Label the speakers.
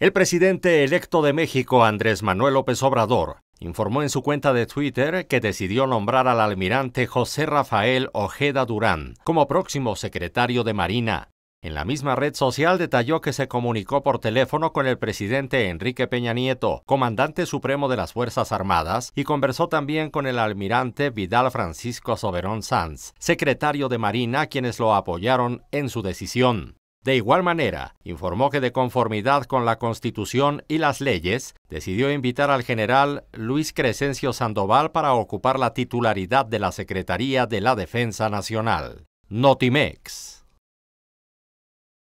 Speaker 1: El presidente electo de México, Andrés Manuel López Obrador, informó en su cuenta de Twitter que decidió nombrar al almirante José Rafael Ojeda Durán como próximo secretario de Marina. En la misma red social detalló que se comunicó por teléfono con el presidente Enrique Peña Nieto, comandante supremo de las Fuerzas Armadas, y conversó también con el almirante Vidal Francisco Soberón Sanz, secretario de Marina, quienes lo apoyaron en su decisión. De igual manera, informó que de conformidad con la Constitución y las leyes, decidió invitar al general Luis Crescencio Sandoval para ocupar la titularidad de la Secretaría de la Defensa Nacional. Notimex.